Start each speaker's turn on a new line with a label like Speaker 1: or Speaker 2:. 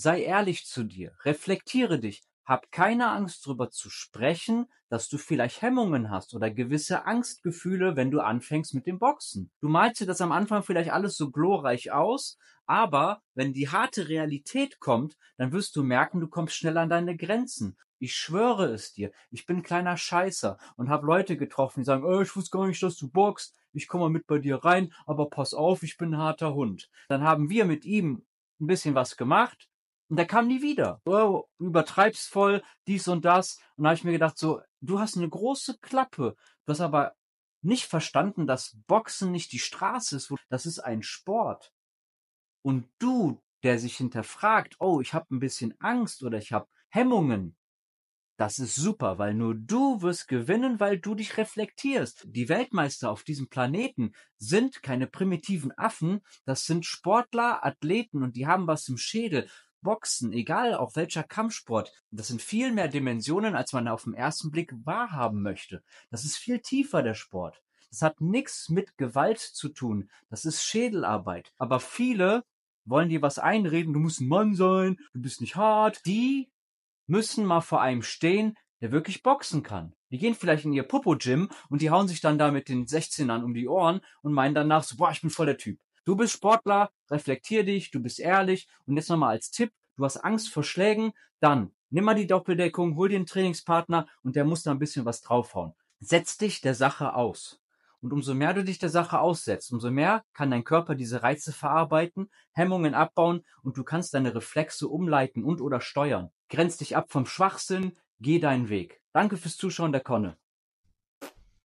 Speaker 1: Sei ehrlich zu dir, reflektiere dich, hab keine Angst darüber zu sprechen, dass du vielleicht Hemmungen hast oder gewisse Angstgefühle, wenn du anfängst mit dem Boxen. Du malst dir das am Anfang vielleicht alles so glorreich aus, aber wenn die harte Realität kommt, dann wirst du merken, du kommst schnell an deine Grenzen. Ich schwöre es dir, ich bin kleiner Scheißer und habe Leute getroffen, die sagen, oh, ich wusste gar nicht, dass du boxst, ich komme mal mit bei dir rein, aber pass auf, ich bin ein harter Hund. Dann haben wir mit ihm ein bisschen was gemacht und der kam nie wieder. Oh, übertreibst voll, dies und das. Und da habe ich mir gedacht, so, du hast eine große Klappe. Du hast aber nicht verstanden, dass Boxen nicht die Straße ist. Das ist ein Sport. Und du, der sich hinterfragt, oh, ich habe ein bisschen Angst oder ich habe Hemmungen. Das ist super, weil nur du wirst gewinnen, weil du dich reflektierst. Die Weltmeister auf diesem Planeten sind keine primitiven Affen, das sind Sportler, Athleten und die haben was im Schädel. Boxen, egal auch welcher Kampfsport, das sind viel mehr Dimensionen, als man auf den ersten Blick wahrhaben möchte. Das ist viel tiefer der Sport. Das hat nichts mit Gewalt zu tun. Das ist Schädelarbeit. Aber viele wollen dir was einreden. Du musst ein Mann sein. Du bist nicht hart. Die müssen mal vor einem stehen, der wirklich boxen kann. Die gehen vielleicht in ihr Popo-Gym und die hauen sich dann da mit den 16ern um die Ohren und meinen danach so, boah, ich bin voll der Typ. Du bist Sportler, reflektier dich, du bist ehrlich. Und jetzt nochmal als Tipp, du hast Angst vor Schlägen, dann nimm mal die Doppeldeckung, hol den Trainingspartner und der muss da ein bisschen was draufhauen. Setz dich der Sache aus. Und umso mehr du dich der Sache aussetzt, umso mehr kann dein Körper diese Reize verarbeiten, Hemmungen abbauen und du kannst deine Reflexe umleiten und oder steuern. Grenz dich ab vom Schwachsinn, geh deinen Weg. Danke fürs Zuschauen, der Konne.